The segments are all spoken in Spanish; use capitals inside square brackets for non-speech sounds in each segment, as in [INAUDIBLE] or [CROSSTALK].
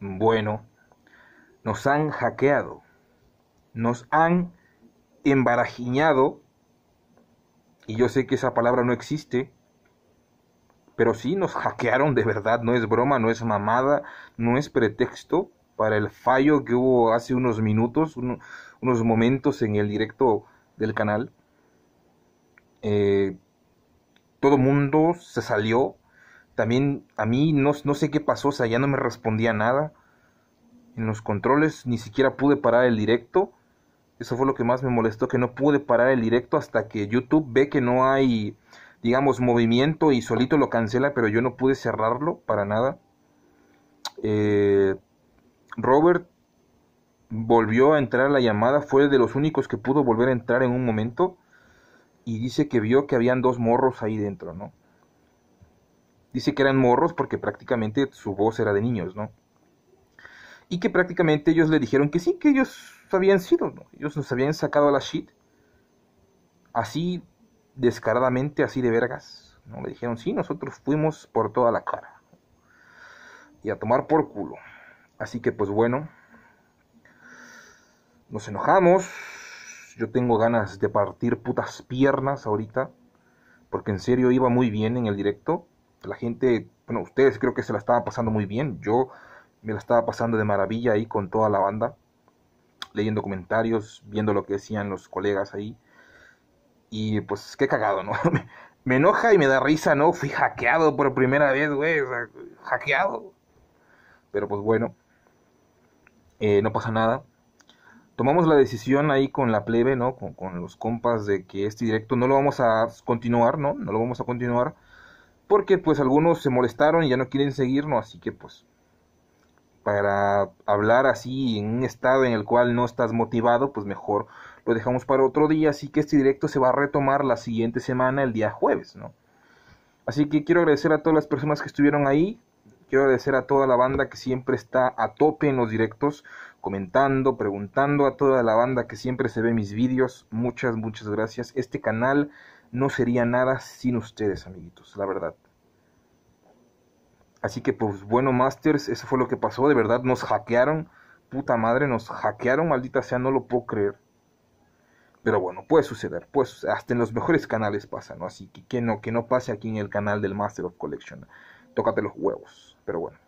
Bueno, nos han hackeado, nos han embarajiñado, y yo sé que esa palabra no existe, pero sí nos hackearon de verdad, no es broma, no es mamada, no es pretexto para el fallo que hubo hace unos minutos, unos momentos en el directo del canal. Eh, todo mundo se salió también a mí no, sé qué pasó, o sea, ya no me respondía nada. En los controles ni siquiera pude parar el directo. Eso fue lo que más me molestó, que no pude parar el directo hasta que YouTube ve que no hay, digamos, movimiento y solito lo cancela, pero yo no pude cerrarlo para nada. Eh, Robert volvió a entrar a la llamada, fue de los únicos que pudo volver a entrar en un momento y dice que vio que habían dos morros ahí dentro, ¿no? Dice que eran morros porque prácticamente su voz era de niños, ¿no? Y que prácticamente ellos le dijeron que sí, que ellos habían sido, ¿no? Ellos nos habían sacado a la shit. Así, descaradamente, así de vergas. ¿no? Le dijeron, sí, nosotros fuimos por toda la cara. Y a tomar por culo. Así que, pues bueno, nos enojamos. Yo tengo ganas de partir putas piernas ahorita. Porque en serio iba muy bien en el directo la gente, bueno, ustedes creo que se la estaban pasando muy bien. Yo me la estaba pasando de maravilla ahí con toda la banda, leyendo comentarios, viendo lo que decían los colegas ahí. Y pues qué cagado, ¿no? [LAUGHS] me enoja y me da risa, ¿no? Fui hackeado por primera vez, güey, hackeado. Pero pues bueno, eh, no pasa nada. Tomamos la decisión ahí con la plebe, ¿no? Con, con los compas de que este directo no lo vamos a continuar, ¿no? No lo vamos a continuar porque pues algunos se molestaron y ya no quieren seguirnos, así que pues para hablar así en un estado en el cual no estás motivado, pues mejor lo dejamos para otro día, así que este directo se va a retomar la siguiente semana, el día jueves, ¿no? Así que quiero agradecer a todas las personas que estuvieron ahí, Quiero agradecer a toda la banda que siempre está a tope en los directos, comentando, preguntando, a toda la banda que siempre se ve mis vídeos. Muchas, muchas gracias. Este canal no sería nada sin ustedes, amiguitos, la verdad. Así que pues bueno, Masters, eso fue lo que pasó, de verdad nos hackearon. Puta madre, nos hackearon, maldita sea, no lo puedo creer. Pero bueno, puede suceder, pues hasta en los mejores canales pasa, ¿no? Así que que no, que no pase aquí en el canal del Master of Collection. Tócate los huevos pero bueno.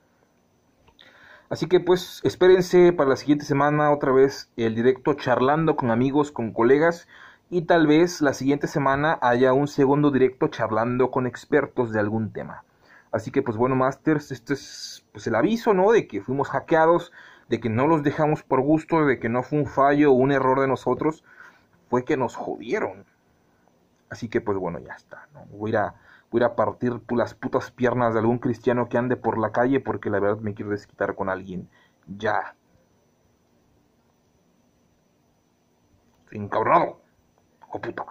Así que pues espérense para la siguiente semana otra vez el directo charlando con amigos, con colegas y tal vez la siguiente semana haya un segundo directo charlando con expertos de algún tema. Así que pues bueno, masters, este es pues el aviso, ¿no? De que fuimos hackeados, de que no los dejamos por gusto, de que no fue un fallo o un error de nosotros, fue que nos jodieron. Así que pues bueno, ya está, ¿no? Voy a ir a voy a partir las putas piernas de algún cristiano que ande por la calle porque la verdad me quiero desquitar con alguien. Ya. Encabronado. o puta.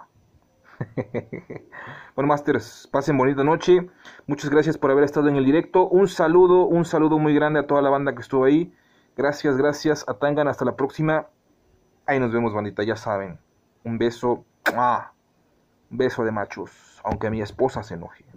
[LAUGHS] bueno, Masters, pasen bonita noche. Muchas gracias por haber estado en el directo. Un saludo, un saludo muy grande a toda la banda que estuvo ahí. Gracias, gracias. A Tangan, hasta la próxima. Ahí nos vemos, bandita, ya saben. Un beso. ah Un beso de machos aunque mi esposa se enoje.